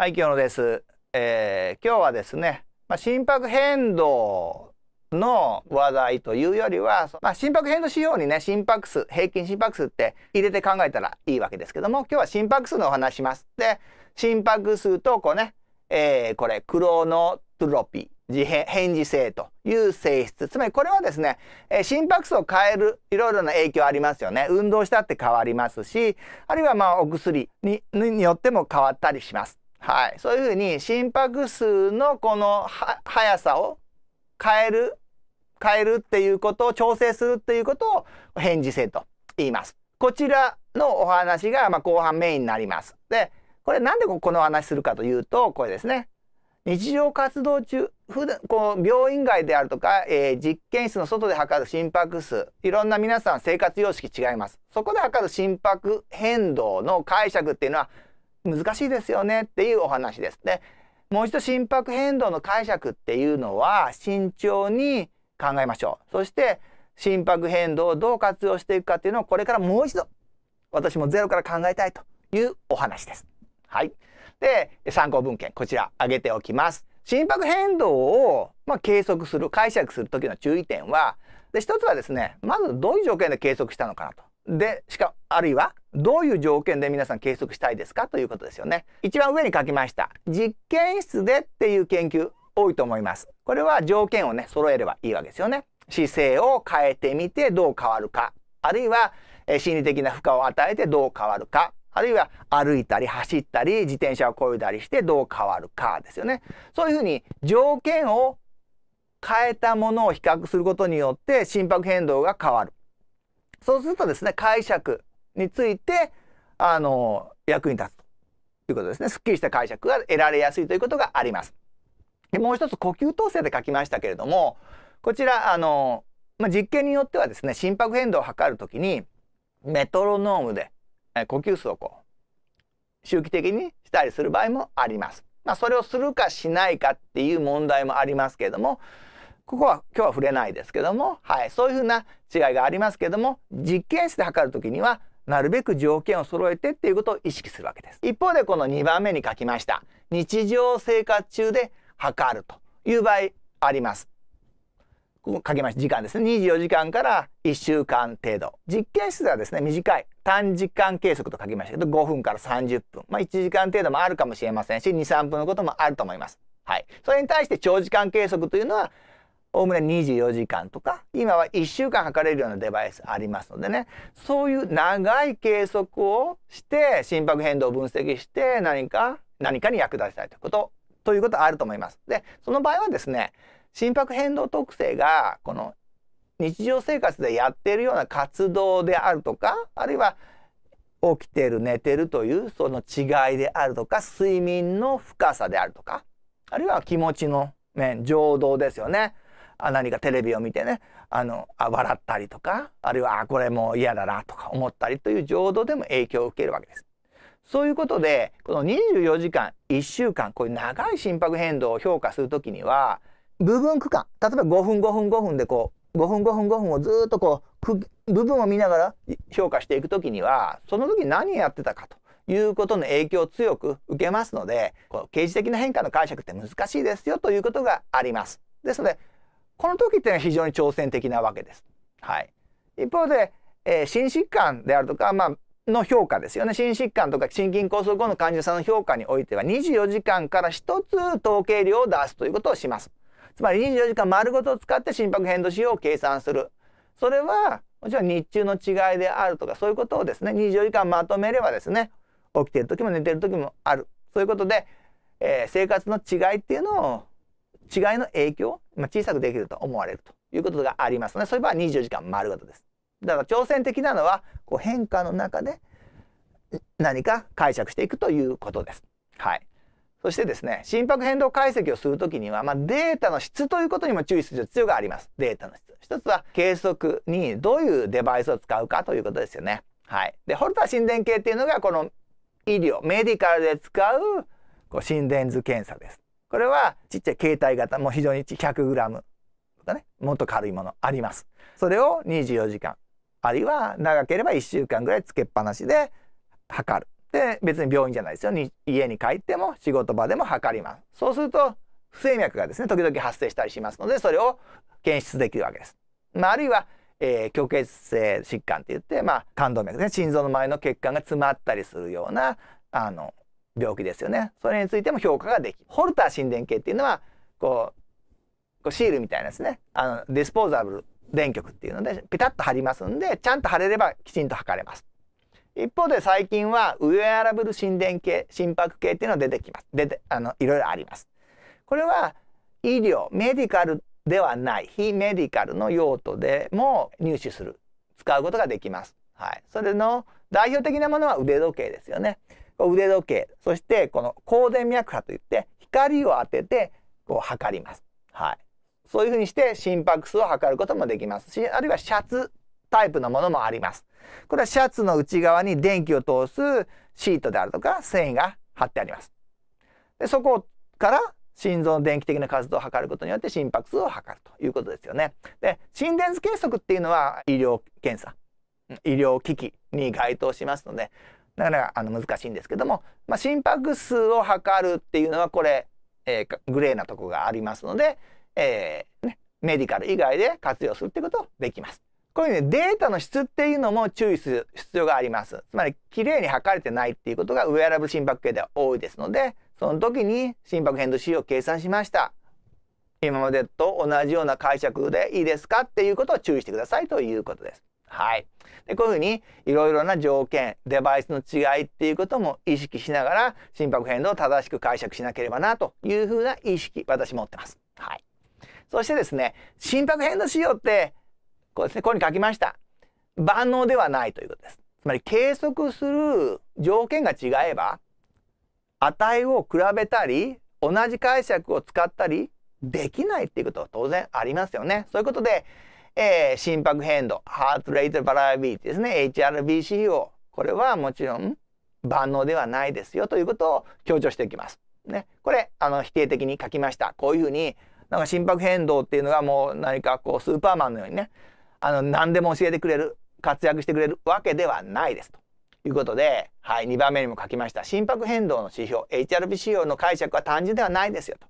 はい、今日のです。えー、今日はですね、まあ、心拍変動の話題というよりは、まあ、心拍変動仕様にね、心拍数、平均心拍数って入れて考えたらいいわけですけども、今日は心拍数のお話します。で、心拍数とこうね、えー、これ、クロノトロピー、自変、変時性という性質。つまりこれはですね、えー、心拍数を変えるいろいろな影響ありますよね。運動したって変わりますし、あるいはまあお薬によっても変わったりします。はい、そういうふうに心拍数のこの速さを変える変えるっていうことを調整するっていうことを返事性と言います。こちらのお話がまあ後半メインになります。でこれなんでこの話するかというとこれですね日常活動中普段こう病院外であるとか、えー、実験室の外で測る心拍数いろんな皆さん生活様式違いますそこで測る心拍変動の解釈っていうのは難しいですよねっていうお話です。でもう一度心拍変動の解釈っていうのは慎重に考えましょう。そして心拍変動をどう活用していくかっていうのをこれからもう一度私もゼロから考えたいというお話です。はい。で、参考文献こちら挙げておきます。心拍変動を、まあ、計測する解釈する時の注意点はで一つはですねまずどういう条件で計測したのかなと。でしかあるいはどういう条件で皆さん計測したいですかということですよね。一番上に書きました。実験室でっていう研究多いと思います。これは条件をね、揃えればいいわけですよね。姿勢を変えてみてどう変わるか。あるいは、え心理的な負荷を与えてどう変わるか。あるいは歩いたり走ったり自転車をこいだりしてどう変わるかですよね。そういうふうに条件を変えたものを比較することによって心拍変動が変わる。そうするとですね、解釈についてあの役に立つということですねすっきりした解釈が得られやすいということがあります。でもう一つ呼吸統制で書きましたけれどもこちらあの、まあ、実験によってはですね心拍変動を測るときにメトロノームで呼吸数をこう周期的にしたりする場合もあります。まあ、それをするかしないかっていう問題もありますけれどもここは今日は触れないですけども、はい、そういうふうな違いがありますけれども実験室で測るときにはなるべく条件を揃えてっていうことを意識するわけです。一方でこの2番目に書きました。日常生活中で測るという場合あります。ここ書きました。時間ですね。24時間から1週間程度。実験室ではですね、短い。短時間計測と書きましたけど、5分から30分。まあ1時間程度もあるかもしれませんし、2、3分のこともあると思います。はい。それに対して長時間計測というのは、おおむね24時間とか今は1週間測れるようなデバイスありますのでねそういう長い計測をして心拍変動を分析して何か何かに役立ちたいということということはあると思います。でその場合はですね心拍変動特性がこの日常生活でやっているような活動であるとかあるいは起きてる寝てるというその違いであるとか睡眠の深さであるとかあるいは気持ちの面情動ですよねあ何かテレビを見てねあのあ笑ったりとかあるいはあこれも嫌だなとか思ったりという情動でも影響を受けるわけです。そういうことでこの24時間1週間こういう長い心拍変動を評価する時には部分区間例えば5分5分5分でこう5分5分5分をずっとこう部分を見ながら評価していく時にはその時何やってたかということの影響を強く受けますのでこ刑事的な変化の解釈って難しいですよということがあります。ですのでこの時ってのは非常に挑戦的なわけです。はい、一方で、えー、心疾患であるとか、まあ、の評価ですよね心疾患とか心筋梗塞後の患者さんの評価においては24時間から1つ統計量を出すということをしますつまり24時間丸ごと使って心拍変動指標を計算するそれはもちろん日中の違いであるとかそういうことをですね24時間まとめればですね起きてる時も寝てる時もあるそういうことで、えー、生活の違いっていうのを違いの影響まあ、小さくできると思われるということがありますのでそういえば24時間丸ごとです。だから挑戦的なのはこう変化の中で何か解釈していくということです。はい、そしてですね心拍変動解析をする時には、まあ、データの質ということにも注意する必要があります。データの質一つは計測にどういうデバイスを使うかということですよね。はい、でホルター心電計っていうのがこの医療メディカルで使うこう心電図検査です。これはちっちゃい携帯型もう非常に 100g とかねもっと軽いものあります。それを24時間あるいは長ければ1週間ぐらいつけっぱなしで測る。で別に病院じゃないですよ家に帰っても仕事場でも測ります。そうすると不整脈がですね時々発生したりしますのでそれを検出できるわけです。まあ、あるいはえー、虚血性疾患って言って、まあ、冠動脈ね心臓の周りの血管が詰まったりするようなあの病気ですよね。それについても評価ができる。ホルター心電計っていうのは、こう、シールみたいなですね、あの、ディスポーザブル電極っていうので、ピタッと貼りますんで、ちゃんと貼れればきちんと測れます。一方で最近は、ウェアラブル心電計、心拍計っていうのが出てきます。出て、あの、いろいろあります。これは、医療、メディカルではない、非メディカルの用途でも入手する、使うことができます。はい。それの代表的なものは腕時計ですよね。腕時計、そしてこの光電脈波といって光を当ててこう測ります。はい。そういうふうにして心拍数を測ることもできますし、あるいはシャツタイプのものもあります。これはシャツの内側に電気を通すシートであるとか繊維が貼ってあります。でそこから心臓の電気的な活動を測ることによって心拍数を測るということですよね。で心電図計測っていうのは医療検査医療機器に該当しますのでなかかあの難しいんですけども、まあ、心拍数を測るっていうのはこれ、えー、グレーなとこがありますので、えーね、メディカル以外で活用するってことできます。こういうね、データの質っていうのも注意する必要があります。つまり、綺麗に測れてないっていうことがウェアラブル心拍計では多いですので、その時に心拍変動 C を計算しました。今までと同じような解釈でいいですかっていうことを注意してくださいということです。はい。で、こういうふうにいろいろな条件、デバイスの違いっていうことも意識しながら心拍変動を正しく解釈しなければなというふうな意識、私持ってます。はい。そしてですね、心拍変動仕様って、こうですね、ここに書きました。万能ではないということです。つまり計測する条件が違えば、値を比べたり、同じ解釈を使ったりできないっていうことは当然ありますよね。そういうことで、えー、心拍変動、ハートレイトバラビリティですね、h r b c o これはもちろん万能ではないですよということを強調していきます。ね、これあの否定的に書きました。こういうふうになんか心拍変動っていうのがもう何かこうスーパーマンのようにね、あの何でも教えてくれる、活躍してくれるわけではないですと。いうことで、はい、2番目にも書きました心拍変動の指標 h r b c o の解釈は単純ではないですよと。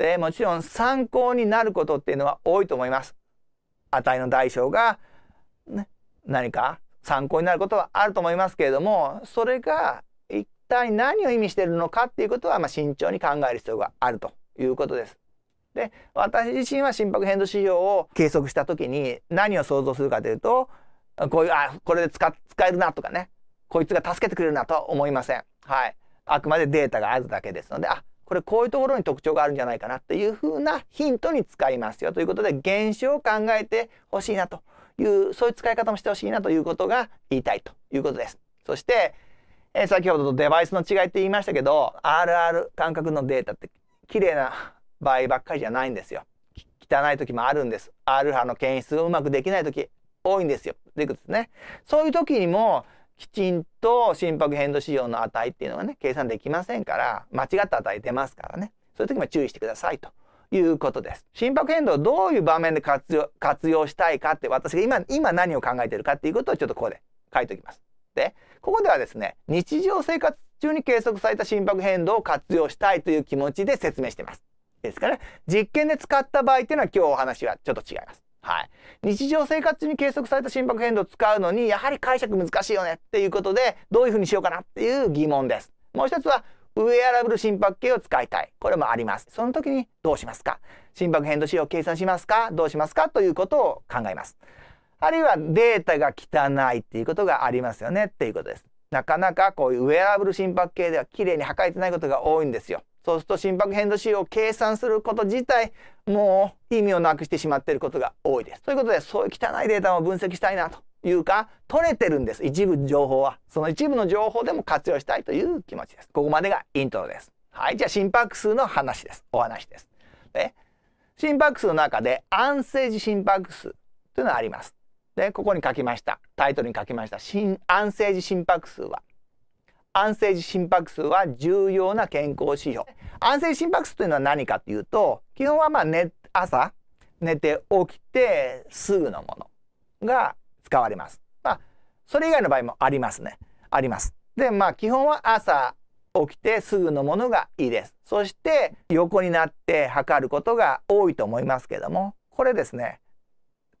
でもちろん参考になることっていうのは多いと思います。値の代償が、ね、何か参考になることはあると思いますけれどもそれが一体何を意味しているのかっていうことは、まあ、慎重に考える必要があるということです。で私自身は心拍変動指標を計測した時に何を想像するかというとこういうあこれで使使えるなとかねこいつが助けてくれるなとは思いません。はい、あくまでデータがあるだけですのであこれこういうところに特徴があるんじゃないかなっていうふうなヒントに使いますよということで原子を考えてほしいなというそういう使い方もしてほしいなということが言いたいということです。そして、えー、先ほどとデバイスの違いって言いましたけど RR 感覚のデータって綺麗な場合ばっかりじゃないんですよ。汚い時もあるんです。R 波の検出がうまくできない時多いんですよ。ということですね。そういう時にもきちんと心拍変動指標の値っていうのがね、計算できませんから、間違った値出ますからね。そういう時も注意してくださいということです。心拍変動をどういう場面で活用活用したいかって、私が今、今何を考えてるかっていうことをちょっとここで書いておきます。で、ここではですね、日常生活中に計測された心拍変動を活用したいという気持ちで説明してます。ですから、実験で使った場合っていうのは今日お話はちょっと違います。はい。日常生活中に計測された心拍変動を使うのに、やはり解釈難しいよねっていうことで、どういうふうにしようかなっていう疑問です。もう一つは、ウェアラブル心拍計を使いたい。これもあります。その時にどうしますか心拍変動仕様を計算しますかどうしますかということを考えます。あるいはデータが汚いっていうことがありますよねっていうことです。なかなかこういうウェアラブル心拍計では綺麗に測れてないことが多いんですよ。そうすると心拍変動仕様を計算すること自体もう意味をなくしてしまっていることが多いです。ということでそういう汚いデータを分析したいなというか取れてるんです一部情報は。その一部の情報でも活用したいという気持ちです。ここまでがイントロです。はい、じゃあ心拍数の話です。お話です。で心拍数の中で安静時心拍数というのがあります。でここに書きましたタイトルに書きました「安静時心拍数は」安静時心拍数は重要な健康指標。安静心拍数というのは何かというと、基本はまあ寝朝寝て起きてすぐのものが使われます。まあ、それ以外の場合もありますね。あります。で、まあ基本は朝起きてすぐのものがいいです。そして横になって測ることが多いと思いますけども、これですね、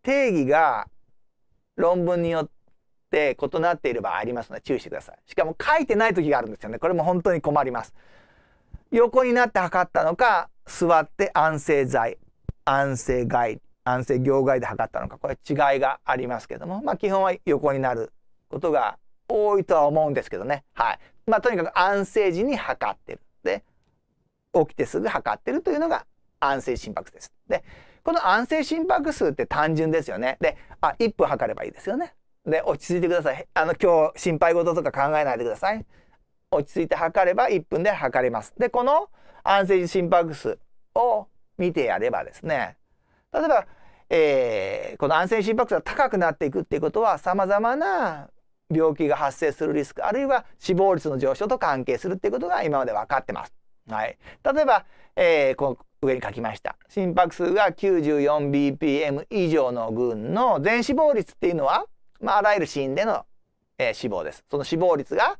定義が論文によっって異なっている場合ありますので注意してください。しかも書いてない時があるんですよね。これも本当に困ります。横になって測ったのか、座って安静剤、安静外、安静行外で測ったのか、これ違いがありますけども、まあ基本は横になることが多いとは思うんですけどね。はい。まあとにかく安静時に測ってる。で、起きてすぐ測ってるというのが安静心拍数です。で、この安静心拍数って単純ですよね。で、あ、1分測ればいいですよね。で、落ち着いてください。あの、今日心配事とか考えないでください。落ち着いて測れば1分で測れます。で、この安静時心拍数を見てやればですね、例えば、えー、この安静心拍数が高くなっていくっていうことは、様々な病気が発生するリスク、あるいは死亡率の上昇と関係するっていうことが今まで分かってます。はい。例えば、えー、この上に書きました。心拍数が 94bpm 以上の群の全死亡率っていうのは、まあ、あらゆるシーンでの、えー、死亡です。その死亡率が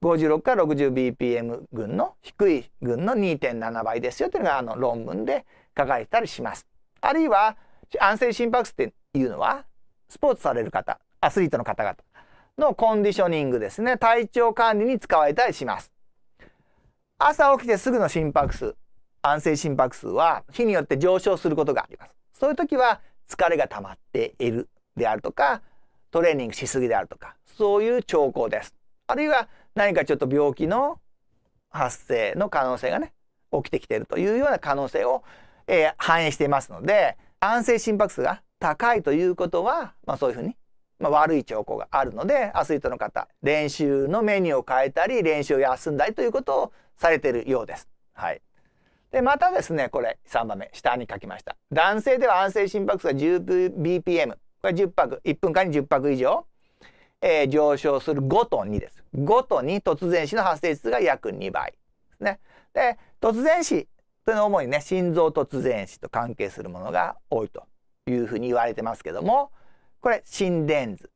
56から 60bpm 群の低い群の2.7倍ですよというのがあの論文で書かれたりします。あるいは安静心拍数っていうのはスポーツされる方アスリートの方々のコンディショニングですね体調管理に使われたりします。朝起きてすぐの心拍数安静心拍数は日によって上昇することがあります。そういう時は疲れが溜まっているであるとかトレーニングしすぎであるとかそういう兆候ですあるいは何かちょっと病気の発生の可能性がね起きてきているというような可能性を、えー、反映していますので安静心拍数が高いということは、まあ、そういうふうに、まあ、悪い兆候があるのでアスリートの方練習のメニューを変えたり練習を休んだりということをされているようです。はい、でまたですねこれ3番目下に書きました男性では安静心拍数が 10bpm これ10泊、1分間に10泊以上、えー、上昇する5と2です。5と2、突然死の発生率が約2倍ですね。で、突然死というのは主にね、心臓突然死と関係するものが多いというふうに言われてますけども、これ心電図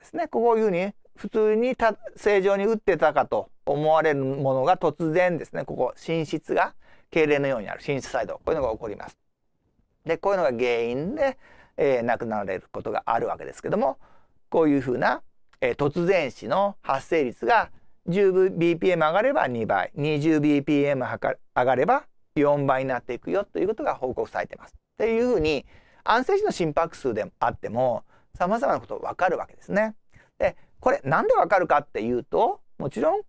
ですね。こういうふうに普通に正常に打ってたかと思われるものが突然ですねここ心室が痙攣のようにある心室細動こういうのが起こります。でこういうのが原因でえー、亡くなられることがあるわけですけどもこういうふうな、えー、突然死の発生率が 10bpm 上がれば2倍 20bpm 上がれば4倍になっていくよということが報告されてます。っていうふうに安静時の心拍数であってもさまざまなことわかるわけですね。でこれなんでわかるかっていうともちろん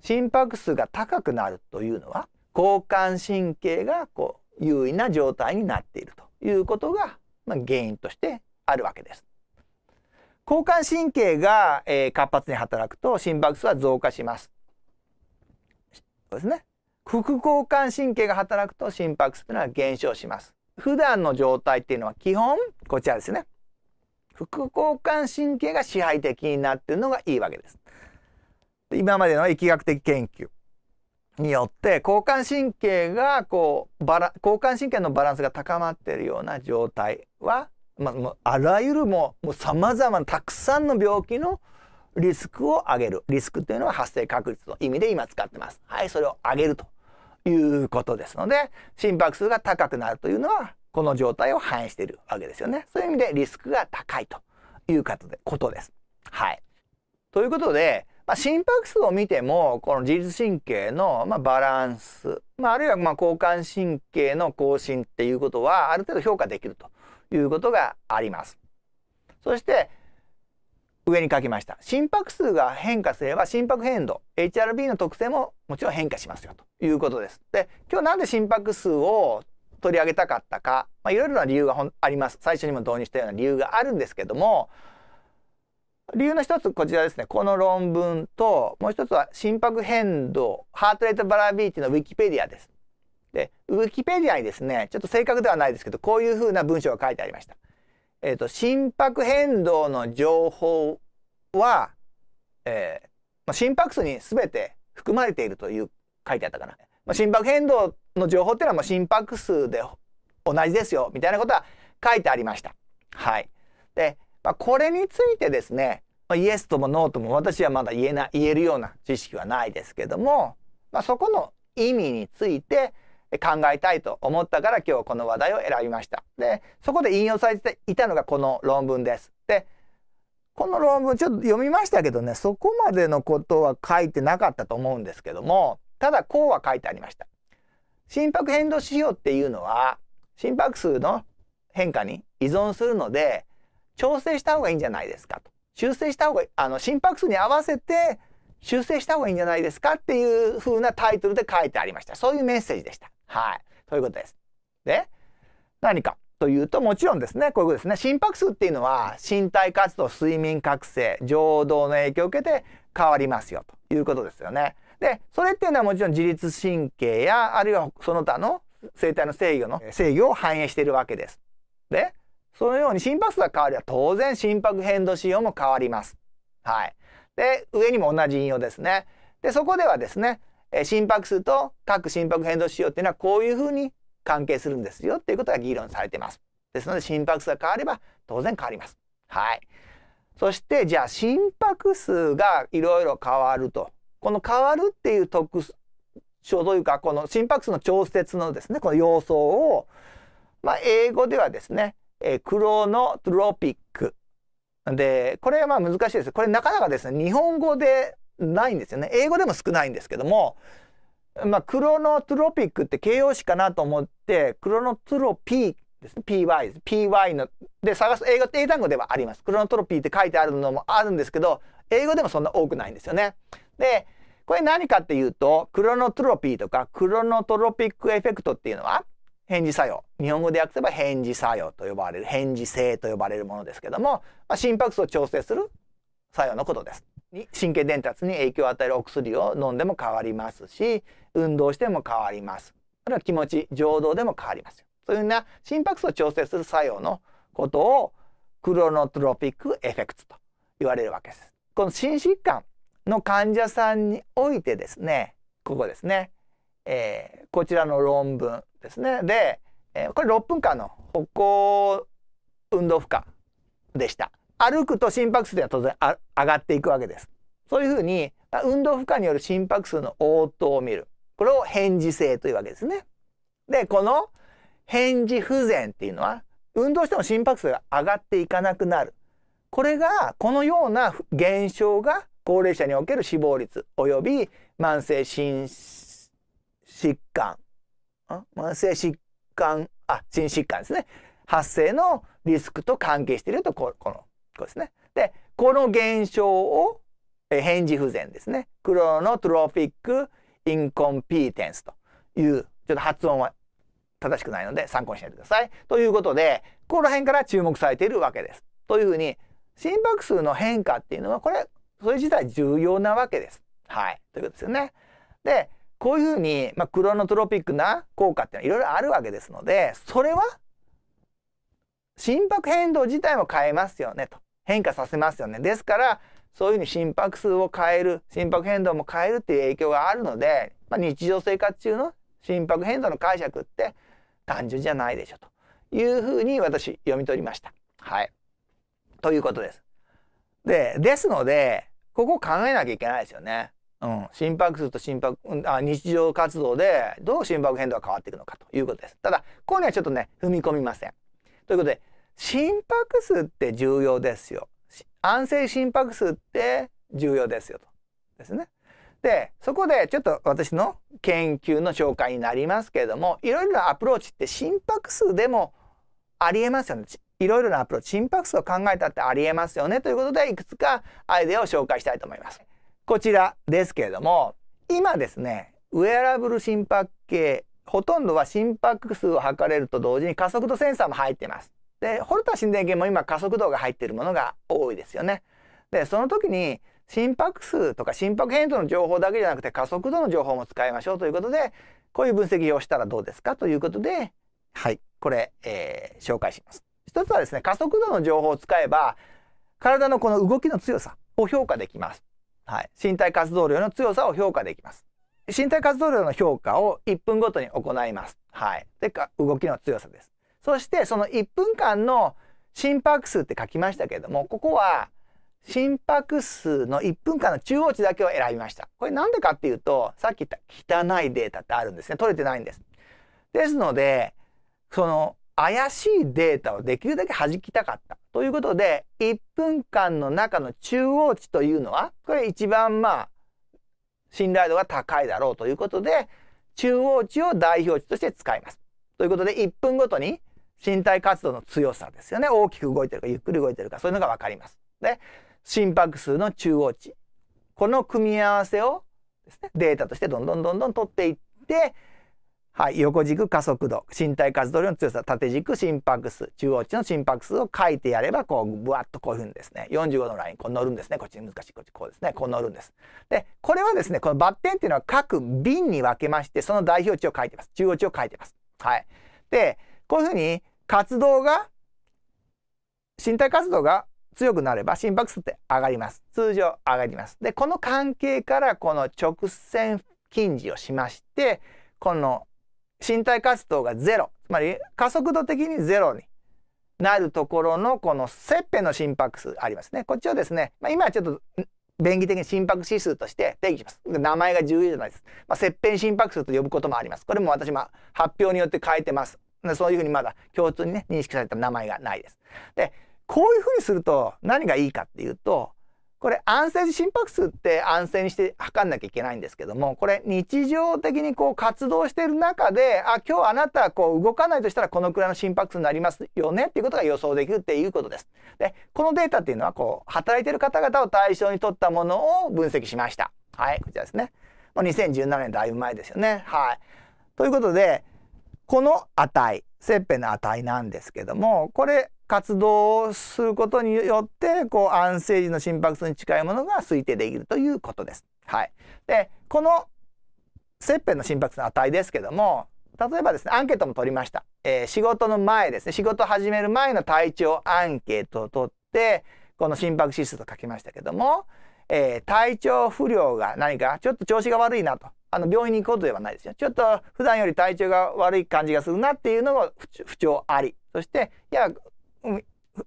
心拍数が高くなるというのは交感神経がこう優位な状態になっているということがまあ、原因としてあるわけです。交感神経が、えー、活発に働くと心拍数は増加します。そうですね。副交感神経が働くと心拍数というのは減少します。普段の状態っていうのは基本こちらですね。副交感神経が支配的になっているのがいいわけです。今までの疫学的研究によって交感神経がこうバラ交感神経のバランスが高まっているような状態は、まあ、もうあらゆるもうさまざまなたくさんの病気のリスクを上げるリスクというのは発生確率の意味で今使ってます。はいそれを上げるということですので心拍数が高くなるというのはこの状態を反映しているわけですよね。そういう意味でリスクが高いということでことです。はいということでまあ、心拍数を見てもこの自律神経の、まあ、バランス、まあ、あるいはまあ交感神経の更新っていうことはある程度評価できるということがあります。そして上に書きました心拍数が変化すれば心拍変動 HRB の特性ももちろん変化しますよということです。で今日なんで心拍数を取り上げたかったか、まあ、いろいろな理由があります最初にも導入したような理由があるんですけども理由の一つこちらですね。この論文と、もう一つは心拍変動、ハートレートバラビーティのウィキペディアです。で、ウィキペディアにですね、ちょっと正確ではないですけど、こういうふうな文章が書いてありました。えっ、ー、と、心拍変動の情報は、えー、心拍数に全て含まれているという書いてあったかな。まあ、心拍変動の情報っていうのはもう心拍数で同じですよ、みたいなことは書いてありました。はい。で、まあ、これについてですね、まあ、イエスともノーとも私はまだ言えな言えるような知識はないですけども、まあ、そこの意味について考えたいと思ったから今日この話題を選びました。でそこで引用されていたのがこの論文です。でこの論文ちょっと読みましたけどねそこまでのことは書いてなかったと思うんですけどもただこうは書いてありました。心拍変動指標っていうのは心拍数の変化に依存するので調整した方がいいんじゃないですかと。修正した方があの心拍数に合わせて修正した方がいいんじゃないですかっていう風なタイトルで書いてありました。そういうメッセージでした。はい。そういうことです。で、何かというと、もちろんですね、こういうことですね。心拍数っていうのは、身体活動、睡眠覚醒、情動の影響を受けて変わりますよということですよね。で、それっていうのはもちろん自律神経や、あるいはその他の生体の制御の制御を反映しているわけです。で、そのように心拍数が変わりは当然心拍変動仕様も変わります。はい。で、上にも同じ引用ですね。で、そこではですね、え心拍数と各心拍変動仕様っていうのはこういうふうに関係するんですよっていうことが議論されてます。ですので心拍数が変われば当然変わります。はい。そしてじゃあ心拍数がいろいろ変わると。この変わるっていう特徴というかこの心拍数の調節のですねこの様相をまあ、英語ではですねえー、クロノトロピック。で、これはまあ難しいです。これなかなかですね、日本語でないんですよね。英語でも少ないんですけども、まあ、クロノトロピックって形容詞かなと思って、クロノトロピーですね。PY です。PY の、で探す、英語って英単語ではあります。クロノトロピーって書いてあるのもあるんですけど、英語でもそんな多くないんですよね。で、これ何かっていうと、クロノトロピーとかクロノトロピックエフェクトっていうのは、返事作用日本語で訳せば返事作用と呼ばれる返事性と呼ばれるものですけども、まあ、心拍数を調整する作用のことです。神経伝達に影響を与えるお薬を飲んでも変わりますし運動しても変わりますあるいは気持ち情動でも変わりますよそういうような心拍数を調整する作用のことをクロノトロピックエフェクツと言われるわけですこの心疾患の患者さんにおいてですねここですね、えー、こちらの論文ですね。で、えー、これ6分間の歩行運動負荷でした。歩くと心拍数では当然あ上がっていくわけです。そういうふうに運動負荷による心拍数の応答を見る。これを変時性というわけですね。で、この変時不全っていうのは運動しても心拍数が上がっていかなくなる。これがこのような現象が高齢者における死亡率および慢性心疾患慢性疾患あ心疾患ですね発生のリスクと関係しているとここのこうですね。でこの現象を返事不全ですねクロノトロフィック・インコンピーテンスというちょっと発音は正しくないので参考にしてください。ということでこの辺から注目されているわけです。というふうに心拍数の変化っていうのはこれそれ自体重要なわけです。はいということですよね。でこういうふうに、まあ、クロノトロピックな効果っていろいろあるわけですので、それは心拍変動自体も変えますよねと。変化させますよね。ですから、そういうふうに心拍数を変える、心拍変動も変えるっていう影響があるので、まあ、日常生活中の心拍変動の解釈って単純じゃないでしょというふうに私読み取りました。はい。ということです。で、ですので、ここを考えなきゃいけないですよね。うん、心拍数と心拍あ日常活動でどう心拍変動が変わっていくのかということです。ただここにはちょっとね踏み込みません。ということで心拍数って重要ですよ。安静心拍数って重要ですよと。ですね。でそこでちょっと私の研究の紹介になりますけれどもいろいろなアプローチって心拍数でもありえますよね。いろいろなアプローチ心拍数を考えたってありえますよねということでいくつかアイデアを紹介したいと思います。こちらですけれども、今ですね、ウェアラブル心拍計、ほとんどは心拍数を測れると同時に加速度センサーも入っています。で、ホルタ心電計も今加速度が入っているものが多いですよね。で、その時に心拍数とか心拍変動の情報だけじゃなくて加速度の情報も使いましょうということで、こういう分析をしたらどうですかということで、はい、これ、えー、紹介します。一つはですね、加速度の情報を使えば、体のこの動きの強さを評価できます。はい、身体活動量の強さを評価できます。身体活動量の評価を1分ごとに行います。はい。でか、動きの強さです。そして、その1分間の心拍数って書きましたけれども、ここは心拍数の1分間の中央値だけを選びました。これなんでかっていうと、さっき言った汚いデータってあるんですね。取れてないんです。ですので、その怪しいデータをできるだけ弾きたかった。ということで、1分間の中の中央値というのは、これ一番まあ、信頼度が高いだろうということで、中央値を代表値として使います。ということで、1分ごとに身体活動の強さですよね。大きく動いてるか、ゆっくり動いてるか、そういうのがわかります。で、心拍数の中央値。この組み合わせをですね、データとしてどんどんどんどん取っていって、はい、横軸加速度、身体活動量の強さ、縦軸心拍数、中央値の心拍数を書いてやれば、こう、ぶわっとこういうふうにですね、45のライン、こう乗るんですね。こっち難しい、こっちこうですね。こう乗るんです。で、これはですね、このバッテンっていうのは各瓶に分けまして、その代表値を書いてます。中央値を書いてます。はい。で、こういうふうに活動が、身体活動が強くなれば心拍数って上がります。通常上がります。で、この関係からこの直線近似をしまして、この身体活動がゼロつまり加速度的にゼロになるところのこの切片の心拍数ありますね。こっちをですね、まあ、今はちょっと便宜的に心拍指数として定義します。名前が重要じゃないです。まあ、切片心拍数と呼ぶこともあります。これも私も発表によって変えてます。そういうふうにまだ共通にね認識された名前がないです。でこういうふうにすると何がいいかっていうとこれ安静時心拍数って安静にして測んなきゃいけないんですけどもこれ日常的にこう活動してる中であ今日あなたこう動かないとしたらこのくらいの心拍数になりますよねっていうことが予想できるっていうことです。でこのデータっていうのはこう働いてる方々を対象に取ったものを分析しました。はいこちらですね。2017年だいぶ前ですよね。はい。ということでこの値切片の値なんですけどもこれ活動をすることによってこう安静時の心拍数に近いものが推定できるということです。はい、でこの切片の心拍数の値ですけども例えばですねアンケートも取りました、えー、仕事の前ですね仕事始める前の体調アンケートを取ってこの心拍指数と書きましたけども、えー、体調不良が何かちょっと調子が悪いなとあの病院に行くことではないですよ。ちょっと普段より体調が悪い感じがするなっていうのが不調あり。そして、いや、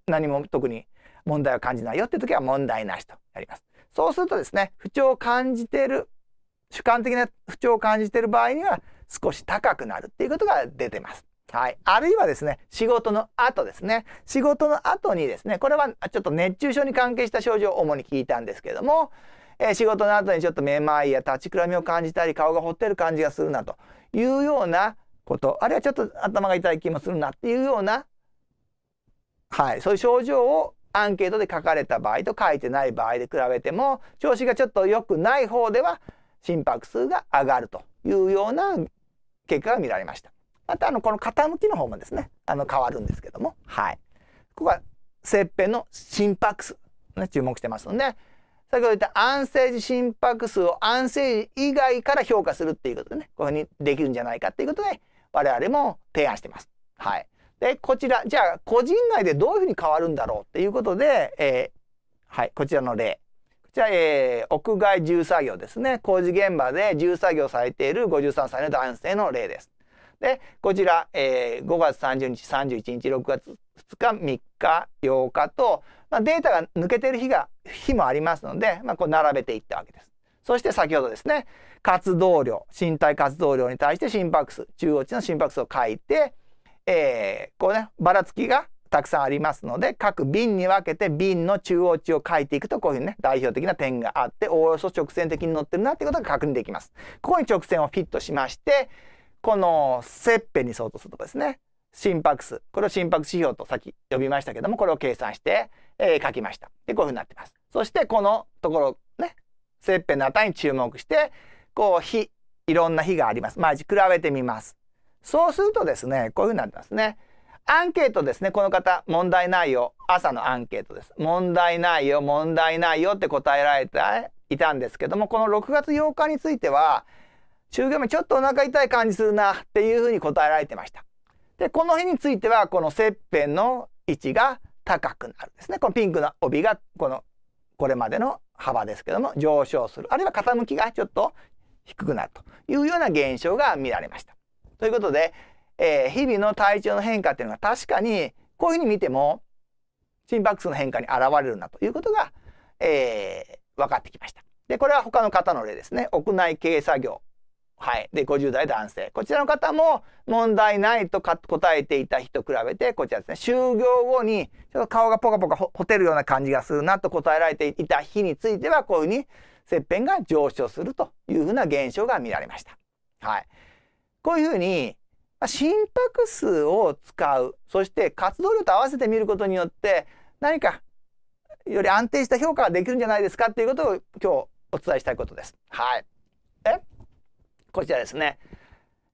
何も特に問題を感じないよって時は問題なしとやります。そうするとですね、不調を感じてる、主観的な不調を感じてる場合には少し高くなるっていうことが出てます。はい。あるいはですね、仕事の後ですね。仕事の後にですね、これはちょっと熱中症に関係した症状を主に聞いたんですけども、えー、仕事の後にちょっとめまいや立ちくらみを感じたり顔がほってる感じがするなというようなことあるいはちょっと頭が痛い気もするなっていうような、はい、そういう症状をアンケートで書かれた場合と書いてない場合で比べても調子がちょっと良くない方では心拍数が上がるというような結果が見られました。またあのこの傾きの方もですねあの変わるんですけどもはいここは切片の心拍数、ね、注目してますので先ほど言った安静時心拍数を安静時以外から評価するっていうことでね、こういうふうにできるんじゃないかっていうことで、我々も提案してます。はい。で、こちら、じゃあ、個人内でどういうふうに変わるんだろうっていうことで、えー、はい、こちらの例。こちら、えー、屋外重作業ですね。工事現場で重作業されている53歳の男性の例です。で、こちら、えー、5月30日、31日、6月2日3日8日と、まあ、データが抜けてる日が日もありますので、まあ、こう並べていったわけです。そして先ほどですね活動量身体活動量に対して心拍数中央値の心拍数を書いて、えー、こうねばらつきがたくさんありますので各瓶に分けて瓶の中央値を書いていくとこういうふうにね代表的な点があっておおよそ直線的に乗ってるなっていうことが確認できます。ここに直線をフィットしましてこの切片に相当するとですね心拍数これを心拍指標とさっき呼びましたけどもこれを計算して、えー、書きましたでこういうふうになってますそしてこのところね切片の値に注目してこう日、いろんな日がありますまあ比べてみますそうするとですねこういうふうになってますねアンケートですねこの方問題内容朝のアンケートです問題内容問題内容って答えられていたんですけどもこの6月8日については中学麺ちょっとお腹痛い感じするなっていうふうに答えられてましたで、この辺については、この切片の位置が高くなるんですね。このピンクの帯が、この、これまでの幅ですけども、上昇する。あるいは傾きがちょっと低くなるというような現象が見られました。ということで、えー、日々の体調の変化っていうのが確かに、こういうふうに見ても、心拍数の変化に現れるなということが、えー、分かってきました。で、これは他の方の例ですね。屋内経作業はい。で、50代男性。こちらの方も問題ないと答えていた人と比べて、こちらですね。就業後に、ちょっと顔がポカポカほてるような感じがするなと答えられていた日については、こういうふうに、切片が上昇するというふうな現象が見られました。はい。こういうふうに、心拍数を使う、そして活動量と合わせてみることによって、何かより安定した評価ができるんじゃないですかっていうことを今日お伝えしたいことです。はい。えこちらですね。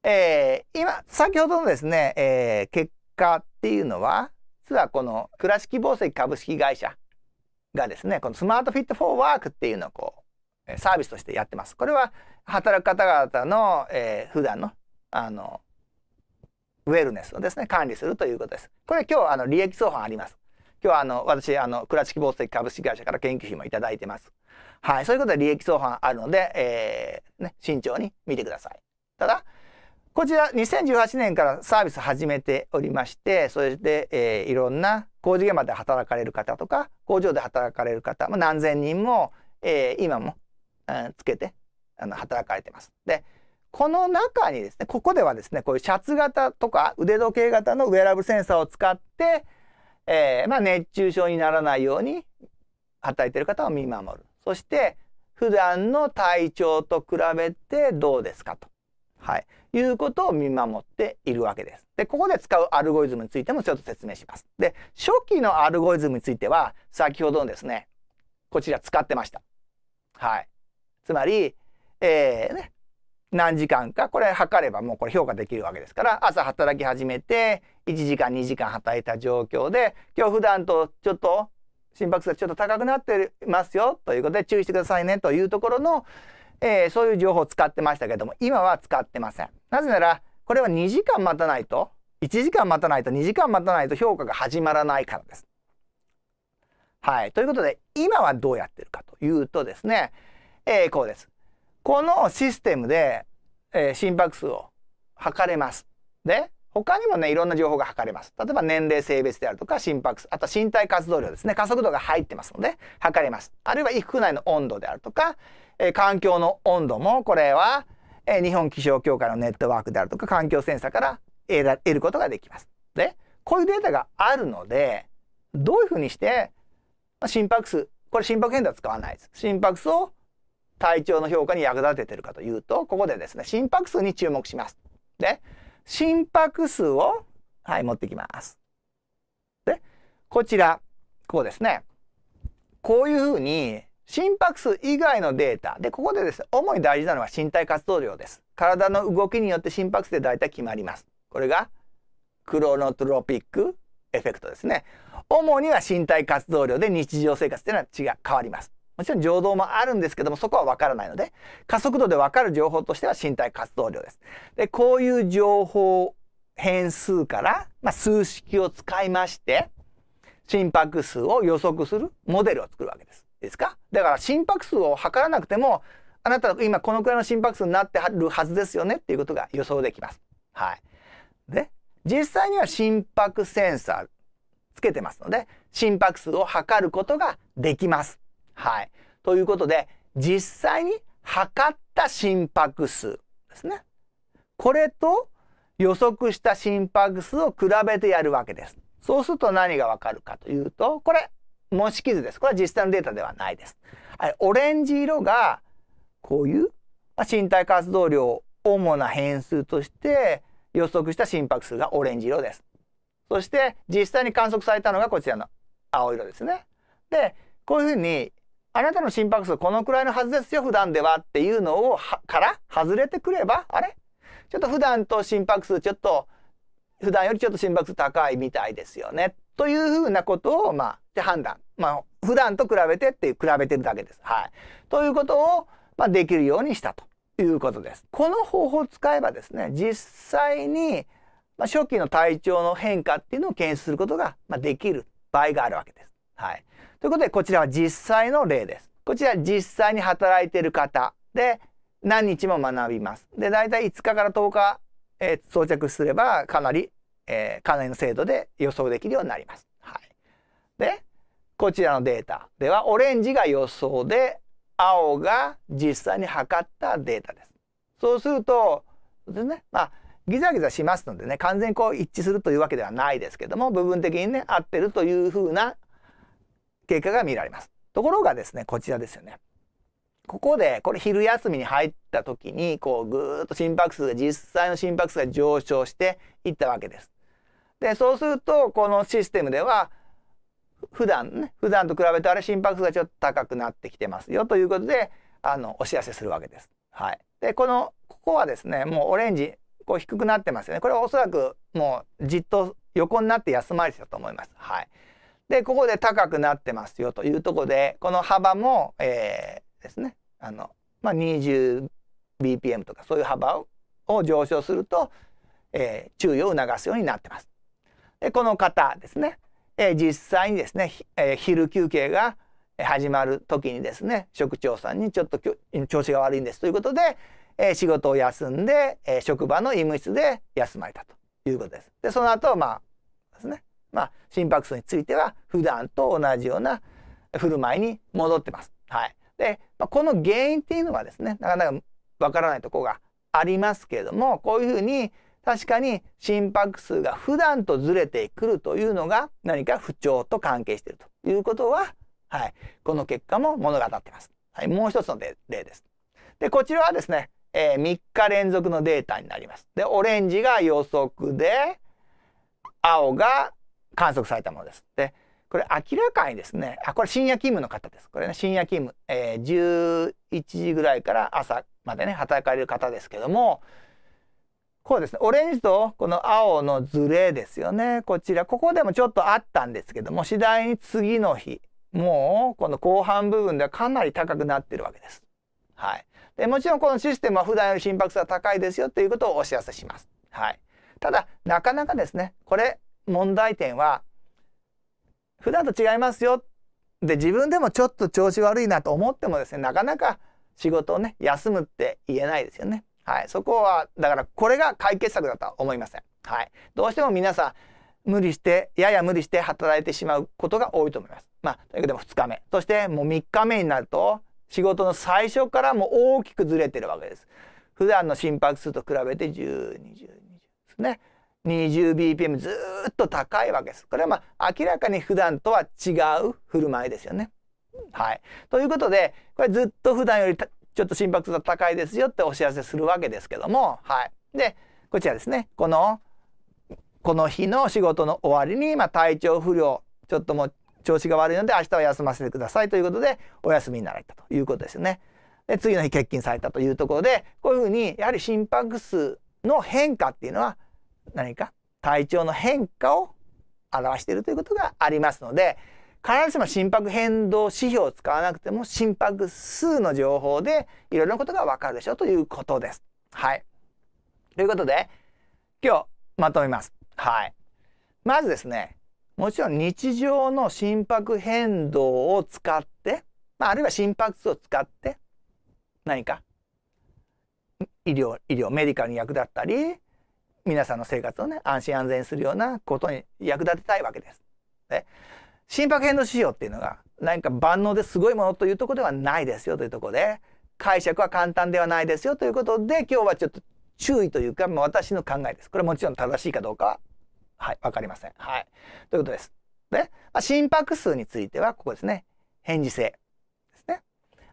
えー、今先ほどのですね、えー、結果っていうのは実はこの倉敷紡績株式会社がですねこのスマートフィットフォーワークっていうのをこうサービスとしてやってます。これは働く方々の、えー、普段のあのウェルネスをですね管理するということです。これ今日あの利益相反あります。今日はあの私あの倉敷紡績株式会社から研究費も頂いてます。はい、そういうことで利益相反あるので、えね、慎重に見てください。ただ、こちら2018年からサービス始めておりまして、それで、えー、いろんな工事現場で働かれる方とか、工場で働かれる方、まあ、何千人も、えー、今も、うん、つけてあの働かれてます。で、この中にですね、ここではですね、こういうシャツ型とか腕時計型のウェアラブセンサーを使って、えー、まあ、熱中症にならないように働いてる方を見守る。そして、普段の体調と比べてどうですかと、はい、いうことを見守っているわけです。で、ここで使うアルゴリズムについてもちょっと説明します。で、初期のアルゴリズムについては、先ほどのですね、こちら使ってました。はい。つまり、えー、ね、何時間かこれ測ればもうこれ評価できるわけですから朝働き始めて1時間2時間働いた状況で今日普段とちょっと心拍数がちょっと高くなってますよということで注意してくださいねというところの、えー、そういう情報を使ってましたけども今は使ってません。なぜならこれは2時間待たないと1時間待たないと2時間待たないと評価が始まらないからです。はい。ということで今はどうやってるかというとですね、えー、こうです。このシステムで、えー、心拍数を測れます。で他にもね、いろんな情報が測れます。例えば年齢、性別であるとか、心拍数、あと身体活動量ですね、加速度が入ってますので、測れます。あるいは衣服内の温度であるとか、えー、環境の温度も、これは、えー、日本気象協会のネットワークであるとか、環境センサーから得ることができます。で、こういうデータがあるので、どういうふうにして、まあ、心拍数、これ心拍変動は使わないです。心拍数を体調の評価に役立ててるかというと、ここでですね、心拍数に注目します。で、心拍数を、はい、持ってきます。で、こちら、こうですね。こういうふうに、心拍数以外のデータ。で、ここでですね、主に大事なのは身体活動量です。体の動きによって心拍数で大体決まります。これが、クロノトロピックエフェクトですね。主には身体活動量で日常生活っていうのは違う、変わります。もちろん情動もあるんですけども、そこはわからないので、加速度でわかる情報としては身体活動量です。で、こういう情報変数から、まあ、数式を使いまして、心拍数を予測するモデルを作るわけです。ですかだから心拍数を測らなくても、あなた今このくらいの心拍数になってるはずですよねっていうことが予想できます。はい。で、実際には心拍センサーつけてますので、心拍数を測ることができます。はい。ということで、実際に測った心拍数ですね。これと予測した心拍数を比べてやるわけです。そうすると何がわかるかというと、これ、模式図です。これは実際のデータではないです。はい、オレンジ色が、こういう、まあ、身体活動量を主な変数として予測した心拍数がオレンジ色です。そして実際に観測されたのがこちらの青色ですね。で、こういうふうにあなたの心拍数このくらいのはずですよ、普段ではっていうのを、から外れてくれば、あれちょっと普段と心拍数ちょっと、普段よりちょっと心拍数高いみたいですよね。というふうなことを、まあ、判断。まあ、普段と比べてっていう、比べてるだけです。はい。ということを、まあ、できるようにしたということです。この方法を使えばですね、実際に、まあ、初期の体調の変化っていうのを検出することが、まあ、できる場合があるわけです。はい。ということで、こちらは実際の例です。こちら実際に働いている方で、何日も学びます。で、大体5日から10日、えー、装着すれば、かなり、えー、かなりの精度で予想できるようになります。はい。で、こちらのデータでは、オレンジが予想で、青が実際に測ったデータです。そうすると、ですね、まあ、ギザギザしますのでね、完全にこう一致するというわけではないですけども、部分的にね、合ってるというふうな経過が見られます。ところがですね、こちらですよね。ここで、これ昼休みに入った時に、こうぐーっと心拍数が、実際の心拍数が上昇していったわけです。で、そうすると、このシステムでは、普段ね、普段と比べてあれ心拍数がちょっと高くなってきてますよということで、あの、お知らせするわけです。はい。で、この、ここはですね、もうオレンジ、こう低くなってますよね。これはおそらくもうじっと横になって休まれてたと思います。はい。でここで高くなってますよというとこでこの幅も、えー、ですねあの、まあ、20bpm とかそういう幅を上昇すると、えー、注意を促すようになってます。でこの方ですね、えー、実際にですね、えー、昼休憩が始まる時にですね職長さんにちょっと調子が悪いんですということで、えー、仕事を休んで、えー、職場の医務室で休まれたということです。でその後まあですねまあ、心拍数については普段と同じような振る舞いに戻ってます。はい、で、まあ、この原因っていうのはですねなかなかわからないとこがありますけれどもこういうふうに確かに心拍数が普段とずれてくるというのが何か不調と関係しているということは、はい、この結果も物語ってます。はい、もう一つの例です。でこちらはですね、えー、3日連続のデータになります。でオレンジが予測で青が観測されたものです。でこれ明らかにですねあこれ深夜勤務の方ですこれね深夜勤務、えー、11時ぐらいから朝までね働かれる方ですけどもこうですねオレンジとこの青のズレですよねこちらここでもちょっとあったんですけども次第に次の日もうこの後半部分ではかなり高くなってるわけです。はい、でもちろんこのシステムは普段より心拍数は高いですよということをお知らせします。はい、ただなかなかですねこれ問題点は普段と違いますよで自分でもちょっと調子悪いなと思ってもですねなかなか仕事をね休むって言えないですよね。はい、そこはだからこれが解決策だとは思いません。はい、どうしても皆さん無理してやや無理して働いてしまうことが多いと思います。まあというわけでも2日目そしてもう3日目になると仕事の最初からも大きくずれてるわけです。普段の心拍数と比べて1 2 1 2 0ですね。20bpm ずっと高いわけです。これはまあ明らかに普段とは違う振る舞いですよね。はい。ということで、これずっと普段よりちょっと心拍数が高いですよってお知らせするわけですけども、はい。で、こちらですね。この、この日の仕事の終わりに、まあ、体調不良、ちょっともう調子が悪いので明日は休ませてくださいということで、お休みになられたということですよね。で、次の日欠勤されたというところで、こういうふうに、やはり心拍数の変化っていうのは何か体調の変化を表しているということがありますので必ずしも心拍変動指標を使わなくても心拍数の情報でいろいろなことがわかるでしょうということです。はい。ということで今日まとめます。はい。まずですねもちろん日常の心拍変動を使って、まあ、あるいは心拍数を使って何か医療医療メディカルに役立ったり皆さんの生活をね安心安全にするようなことに役立てたいわけです。ね、心拍変動指標っていうのが何か万能ですごいものというとこではないですよというとこで解釈は簡単ではないですよということで今日はちょっと注意というか私の考えです。これもちろん正しいかどうかははい分かりません。はい、ということです。ねあ、心拍数についてはここですね返事性ですね。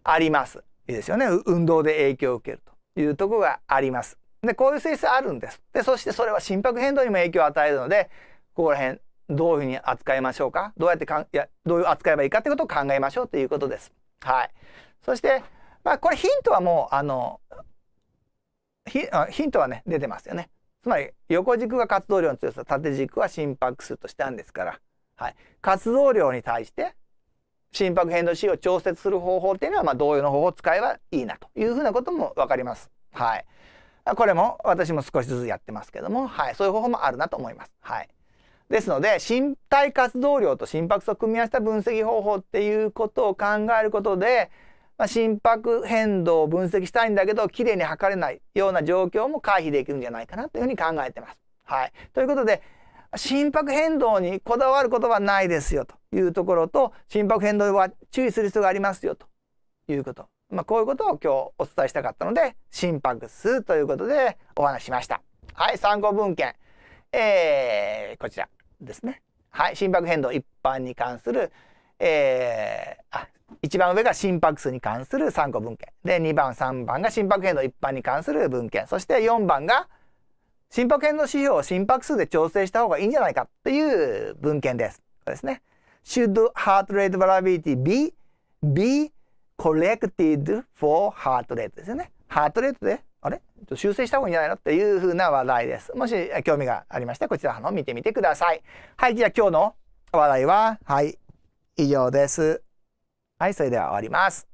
あります。いいですよね運動で影響を受けるというとこがあります。で、こういう性質あるんです。で、そしてそれは心拍変動にも影響を与えるので、ここら辺、どういうふうに扱いましょうかどうやってかいや、どういう扱えばいいかってことを考えましょうということです。はい。そして、まあ、これヒントはもう、あの、ヒヒントはね、出てますよね。つまり、横軸が活動量の強さ、縦軸は心拍数としたんですから、はい。活動量に対して、心拍変動 C を調節する方法っていうのは、まあ、同様の方法を使えばいいなというふうなことも分かります。はい。これも私も少しずつやってますけども、はい、そういう方法もあるなと思います。はい。ですので、身体活動量と心拍数を組み合わせた分析方法っていうことを考えることで、まあ、心拍変動を分析したいんだけど、きれいに測れないような状況も回避できるんじゃないかなというふうに考えてます。はい。ということで、心拍変動にこだわることはないですよというところと、心拍変動は注意する必要がありますよということ。まあ、こういうことを今日お伝えしたかったので、心拍数ということでお話ししました。はい、参考文献。えー、こちらですね。はい、心拍変動一般に関する、えー、あ、一番上が心拍数に関する参考文献。で、2番、3番が心拍変動一般に関する文献。そして4番が心拍変動指標を心拍数で調整した方がいいんじゃないかっていう文献です。これですね。Should heart rate variability be, be collected for heart rate ですよね。ハートレートで、あれ修正した方がいいんじゃないのっていう風な話題です。もし興味がありましたら、こちらの見てみてください。はい、じゃあ今日の話題は、はい、以上です。はい、それでは終わります。